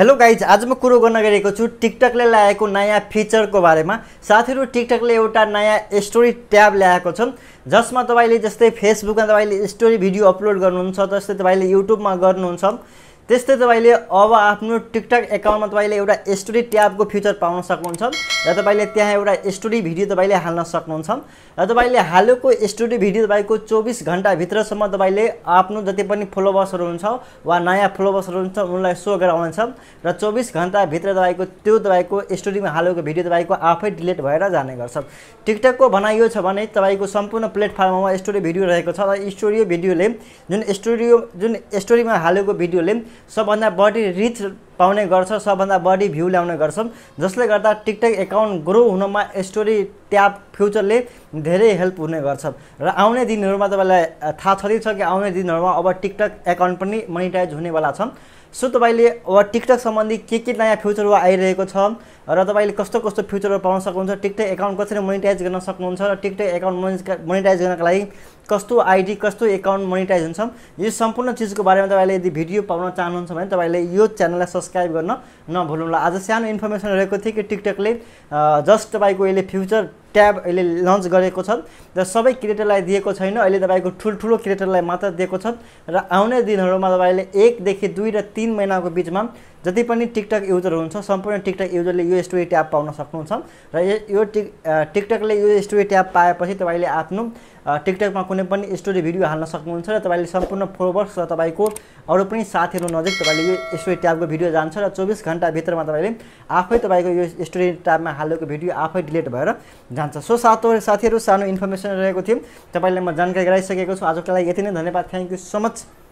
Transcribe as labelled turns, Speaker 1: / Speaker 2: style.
Speaker 1: hello guys आज म कुरो गर्न गएको छु टिकटकले ल्याएको नयाँ फिचरको बारेमा साथीहरू टिकटकले एउटा नयाँ स्टोरी ट्याब ल्याएको छन् जसमा तपाईँले जस्तै फेसबुकमा तपाईँले स्टोरी भिडियो अपलोड गर्नुहुन्छ जस्तै तपाईँले युट्युबमा गर्नुहुन्छ त्यस्तै तपाईँले अब आफ्नो टिकटक एकाउन्टमा तपाईँले एउटा स्टोरी ट्याबको फिचर पाउन सक्नुहुन्छ र तपाईँले त्यहाँ एउटा स्टोरी भिडियो तपाईँले हाल्न सक्नुहुन्छ र तपाईँले हालेको स्टोरी भिडियो तपाईँको चौबिस घन्टाभित्रसम्म तपाईँले आफ्नो जति पनि फलोवर्सहरू हुन्छ वा नयाँ फलोवर्सहरू हुन्छ उनलाई सो गराउनेछ र चौबिस घन्टाभित्र तपाईँको त्यो तपाईँको स्टोरीमा हालेको भिडियो तपाईँको आफै डिलिट भएर जाने गर्छ टिकटकको भनाइयो छ भने तपाईँको सम्पूर्ण प्लेटफर्ममा स्टोरी भिडियो रहेको छ र स्टोरी भिडियोले जुन स्टोरी जुन स्टोरीमा हालेको भिडियोले सबभन्दा बढी रिच पाउने गर्छ सबभन्दा बढी भ्यू ल्याउने गर्छौँ जसले गर्दा टिकटक एकाउन्ट ग्रो हुनमा स्टोरी त्यहाँ फ्युचरले धेरै हेल्प हुने गर्छ र आउने दिनहरूमा तपाईँलाई थाहा छँदैछ कि आउने दिनहरूमा अब टिकटक एकाउन्ट पनि मोनिटाइज हुनेवाला छ सो तपाईँले अब टिकटक सम्बन्धी के के नयाँ फ्युचरहरू आइरहेको छ र तपाईँले कस्तो कस्तो फ्युचरहरू पाउन सक्नुहुन्छ टिकटक एकाउन्ट कसरी मोनिटाइज गर्न सक्नुहुन्छ र टिकटक एकाउन्ट मोनि मोनिटाइज गर्नको लागि कस्तो आइडी कस्तो एकाउन्ट मोनिटाइज हुन्छ यो सम्पूर्ण चिजको बारेमा तपाईँले यदि भिडियो पाउन चाहनुहुन्छ भने तपाईँले यो च्यानललाई सब्सक्राइब गर्न नभुल्नुहोला आज सानो इन्फर्मेसन रहेको थियो कि टिकटकले जस्ट तपाईँको यसले फ्युचर ट्याब अहिले लन्च गरेको छन् र सबै क्रिएटरलाई दिएको छैन अहिले तपाईँको ठुल्ठुलो क्रिएटरलाई मात्र दिएको छन् र आउने दिनहरूमा तपाईँले एकदेखि दुई र तिन महिनाको बिचमा जति पनि टिकटक युजर हुन्छ सम्पूर्ण टिकटक युजरले यो स्टोरी ट्याब पाउन सक्नुहुन्छ र यो टिक टिकटकले यो स्टोरी ट्याब पाएपछि तपाईँले आफ्नो टिकटकमा कुनै पनि स्टोरी भिडियो हाल्न सक्नुहुन्छ र तपाईँले सम्पूर्ण फोलोवर्स र तपाईँको अरू पनि साथीहरू नजिक तपाईँले यो स्टोरी ट्याबको भिडियो जान्छ र चौबिस घन्टाभित्रमा तपाईँले आफै तपाईँको यो स्टोरी ट्याबमा हालेको भिडियो आफै डिलिट भएर जान्छ सो सातवटा साथीहरू सानो इन्फर्मेसन रहेको थियौँ तपाईँलाई म जानकारी गराइसकेको छु आजको लागि यति नै धन्यवाद थ्याङ्क यू सो मच